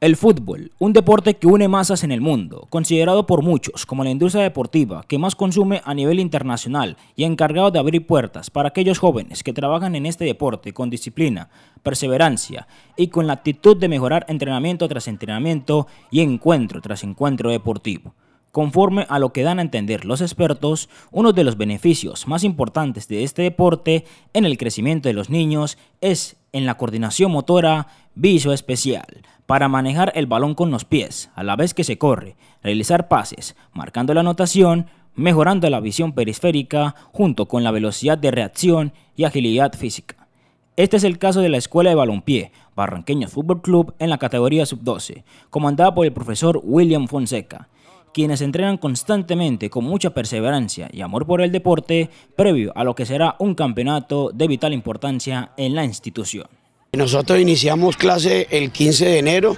El fútbol, un deporte que une masas en el mundo, considerado por muchos como la industria deportiva que más consume a nivel internacional y encargado de abrir puertas para aquellos jóvenes que trabajan en este deporte con disciplina, perseverancia y con la actitud de mejorar entrenamiento tras entrenamiento y encuentro tras encuentro deportivo. Conforme a lo que dan a entender los expertos, uno de los beneficios más importantes de este deporte en el crecimiento de los niños es en la coordinación motora especial para manejar el balón con los pies, a la vez que se corre, realizar pases, marcando la anotación, mejorando la visión periférica junto con la velocidad de reacción y agilidad física. Este es el caso de la Escuela de Balompié Barranqueño Fútbol Club en la categoría sub-12, comandada por el profesor William Fonseca, quienes entrenan constantemente con mucha perseverancia y amor por el deporte previo a lo que será un campeonato de vital importancia en la institución. Nosotros iniciamos clase el 15 de enero,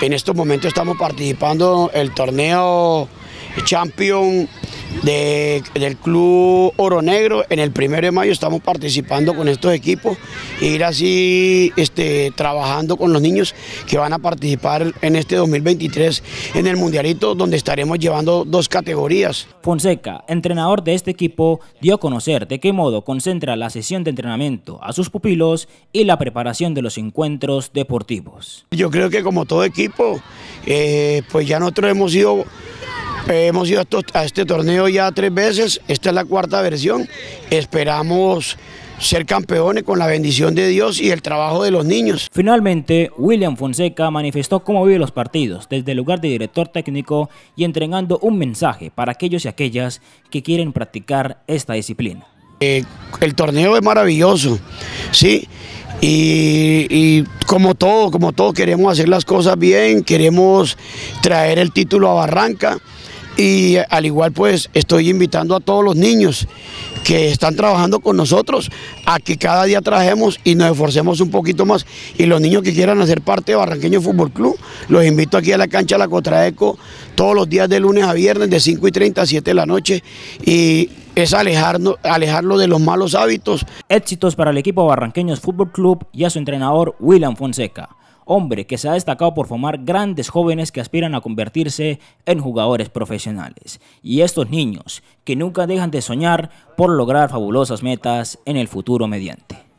en estos momentos estamos participando el torneo Champion del Club Oro Negro. En el 1 de mayo estamos participando con estos equipos e ir así este, trabajando con los niños que van a participar en este 2023 en el Mundialito, donde estaremos llevando dos categorías. Fonseca, entrenador de este equipo, dio a conocer de qué modo concentra la sesión de entrenamiento a sus pupilos y la preparación de los encuentros deportivos. Yo creo que como todo equipo, eh, pues ya nosotros hemos ido. Eh, hemos ido a, este torneo ya tres veces, esta es la cuarta versión, esperamos ser campeones con la bendición de Dios y el trabajo de los niños. Finalmente, William Fonseca manifestó cómo vive los partidos desde el lugar de director técnico y entregando un mensaje para aquellos y aquellas que quieren practicar esta disciplina. Eh, el torneo es maravilloso, ¿sí? Y, como todo, como todo, queremos hacer las cosas bien, queremos traer el título a Barranca, y al igual pues estoy invitando a todos los niños que están trabajando con nosotros a que cada día trajemos y nos esforcemos un poquito más y los niños que quieran hacer parte de Barranqueños Fútbol Club los invito aquí a la cancha La Cotraeco todos los días de lunes a viernes de 5 y 30 a 7 de la noche y es alejarnos, alejarlo de los malos hábitos. Éxitos para el equipo Barranqueños Fútbol Club y a su entrenador William Fonseca hombre que se ha destacado por formar grandes jóvenes que aspiran a convertirse en jugadores profesionales. Y estos niños que nunca dejan de soñar por lograr fabulosas metas en el futuro mediante.